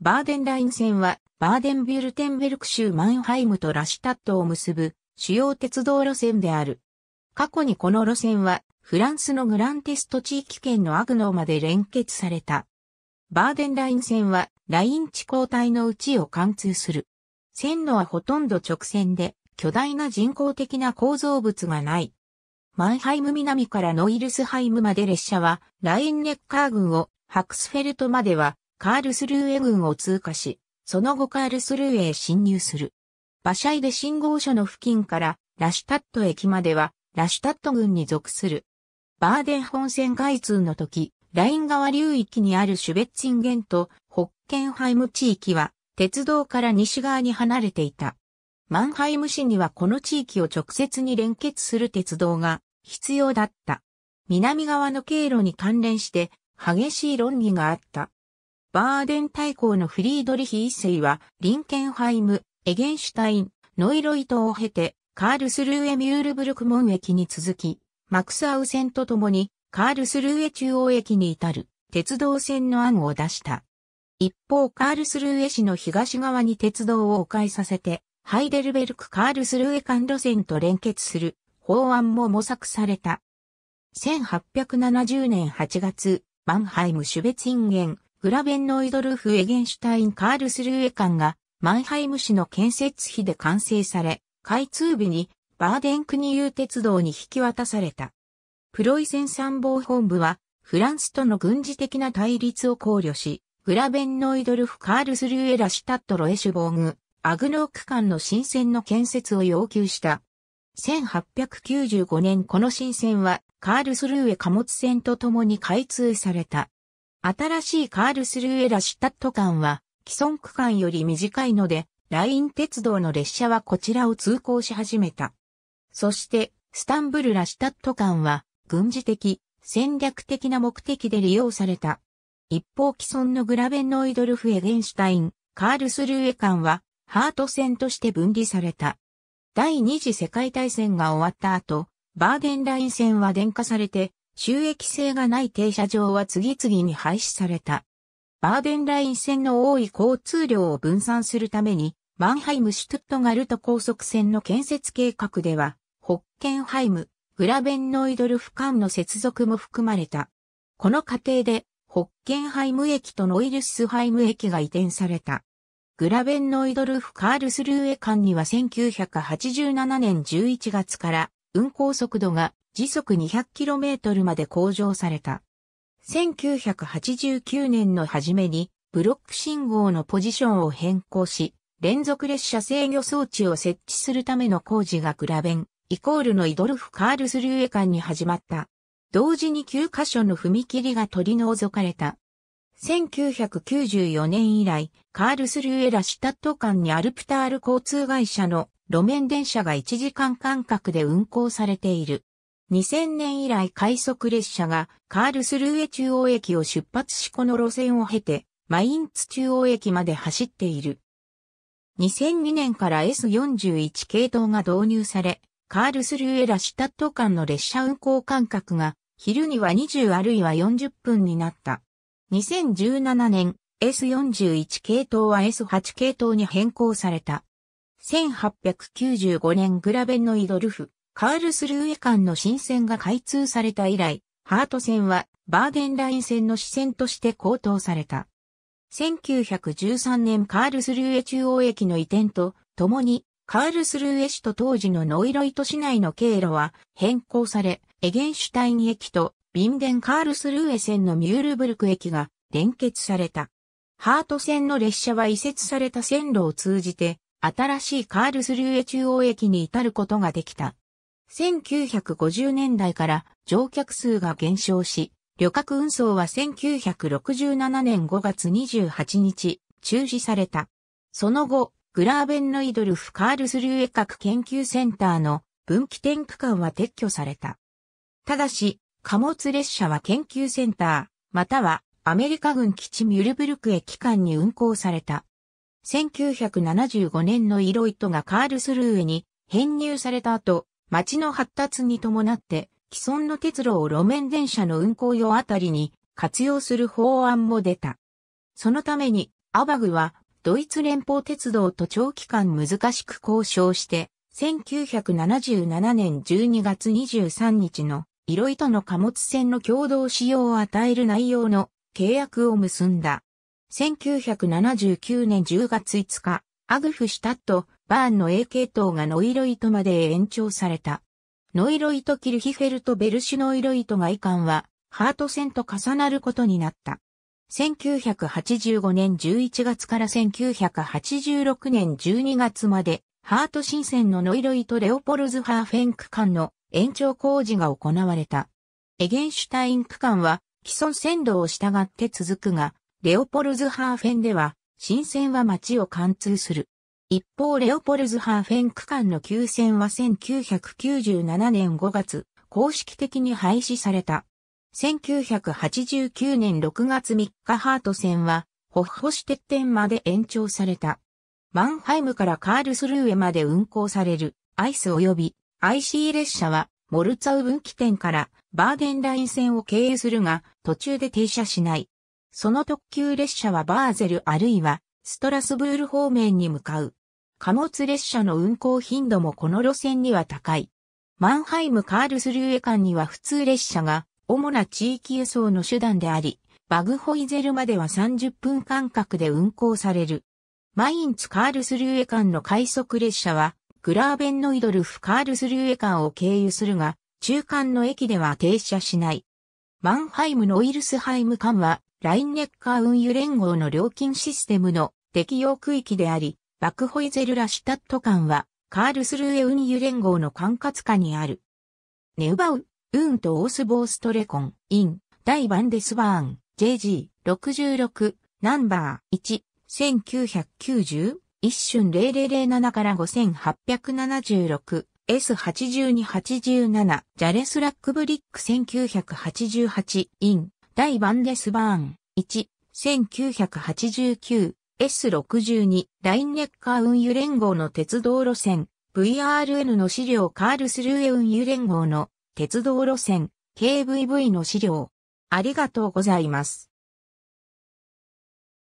バーデンライン線は、バーデンビュルテンベルク州マンハイムとラシュタットを結ぶ主要鉄道路線である。過去にこの路線は、フランスのグランテスト地域圏のアグノーまで連結された。バーデンライン線は、ライン地交代のうちを貫通する。線路はほとんど直線で、巨大な人工的な構造物がない。マンハイム南からノイルスハイムまで列車は、ラインネッカー群をハクスフェルトまではカールスルーエ軍を通過し、その後カールスルーへ侵入する。バシャイで信号所の付近からラシュタット駅まではラシュタット軍に属する。バーデン本線開通の時、ライン川流域にあるシュベッツィンゲンとホッケンハイム地域は鉄道から西側に離れていた。マンハイム市にはこの地域を直接に連結する鉄道が必要だった。南側の経路に関連して激しい論議があった。バーデン大公のフリードリヒ一世は、リンケンハイム、エゲンシュタイン、ノイロイトを経て、カールスルーエミュールブルク門駅に続き、マクスアウセとと共に、カールスルーエ中央駅に至る、鉄道線の案を出した。一方、カールスルーエ市の東側に鉄道を迂回させて、ハイデルベルク・カールスルーエ間路線と連結する法案も模索された。1870年8月、マンハイム・シュベツインゲン、グラベンノイドルフ・エゲンシュタイン・カールスルーエ館が、マンハイム市の建設費で完成され、開通日にバーデン国有鉄道に引き渡された。プロイセン参謀本部は、フランスとの軍事的な対立を考慮し、グラベンノイドルフ・カールスルーエラ・シュタット・ロエシュボーグ、アグノー区間の新線の建設を要求した。1895年この新線は、カールスルーエ貨物線と共に開通された。新しいカールスルーエラシュタット間は、既存区間より短いので、ライン鉄道の列車はこちらを通行し始めた。そして、スタンブル・ラシュタット間は、軍事的、戦略的な目的で利用された。一方既存のグラベンノイドルフ・エゲンシュタイン、カールスルーエ間は、ハート線として分離された。第二次世界大戦が終わった後、バーデンライン線は電化されて、収益性がない停車場は次々に廃止された。バーデンライン線の多い交通量を分散するために、マンハイム・シュトゥットガルト高速線の建設計画では、ホッケンハイム、グラベンノイドルフ間の接続も含まれた。この過程で、ホッケンハイム駅とノイルスハイム駅が移転された。グラベンノイドルフ・カールスルーエ間には1987年11月から運行速度が時速 200km まで向上された。1989年の初めにブロック信号のポジションを変更し、連続列車制御装置を設置するための工事がグラベン、イコールのイドルフ・カールスルーエ間に始まった。同時に9カ所の踏切が取り除かれた。1994年以来、カールスルーエラシュタット間にアルプタール交通会社の路面電車が1時間間隔で運行されている。2000年以来快速列車がカールスルーエ中央駅を出発しこの路線を経てマインツ中央駅まで走っている。2002年から S41 系統が導入され、カールスルーエラシュタット間の列車運行間隔が昼には20あるいは40分になった。2017年 S41 系統は S8 系統に変更された。1895年グラベンのイドルフ。カールスルーエ間の新線が開通された以来、ハート線はバーデンライン線の支線として高騰された。1913年カールスルーエ中央駅の移転とともにカールスルーエ市と当時のノイロイト市内の経路は変更され、エゲンシュタイン駅とビンデンカールスルーエ線のミュールブルク駅が連結された。ハート線の列車は移設された線路を通じて、新しいカールスルーエ中央駅に至ることができた。1950年代から乗客数が減少し、旅客運送は1967年5月28日、中止された。その後、グラーベンノイドルフ・カールスルーエ核研究センターの分岐点区間は撤去された。ただし、貨物列車は研究センター、またはアメリカ軍基地ミュルブルク駅間に運行された。1975年のイロイトがカールスルーエに編入された後、町の発達に伴って、既存の鉄路を路面電車の運行用あたりに活用する法案も出た。そのために、アバグは、ドイツ連邦鉄道と長期間難しく交渉して、1977年12月23日の、色々との貨物船の共同使用を与える内容の契約を結んだ。1979年10月5日、アグフシュタットバーンの A 系統がノイロイトまで延長された。ノイロイトキルヒフェルト・ベルシュノイロイト外観は、ハート線と重なることになった。1985年11月から1986年12月まで、ハート新線のノイロイト・レオポルズ・ハーフェン区間の延長工事が行われた。エゲンシュタイン区間は既存線路を従って続くが、レオポルズ・ハーフェンでは、新線は街を貫通する。一方レオポルズハーフェン区間の休戦は1997年5月、公式的に廃止された。1989年6月3日ハート戦は、ホッホシテッテンまで延長された。マンハイムからカールスルーへまで運行されるアイス及び IC 列車はモルツァウ分岐点からバーデンライン線を経由するが途中で停車しない。その特急列車はバーゼルあるいはストラスブール方面に向かう。貨物列車の運行頻度もこの路線には高い。マンハイム・カールスルーエ間には普通列車が主な地域輸送の手段であり、バグホイゼルまでは30分間隔で運行される。マインツ・カールスルーエ間の快速列車は、グラーベンノイドルフ・カールスルーエ間を経由するが、中間の駅では停車しない。マンハイムのイルスハイム間は、ラインネッカー運輸連合の料金システムの適用区域であり、バクホイゼルラシュタット間は、カールスルーエウニユ連合の管轄下にある。ネウバウ、ウーンとオースボーストレコン、イン、ダイバンデスバーン、JG66、ナンバー1、1990、一瞬0007から 5876S8287、ジャレスラックブリック1988、イン、ダイバンデスバーン、1、1989、S62 ラインネッカー運輸連合の鉄道路線 VRN の資料カールスルーエ運輸連合の鉄道路線 KVV の資料ありがとうございます。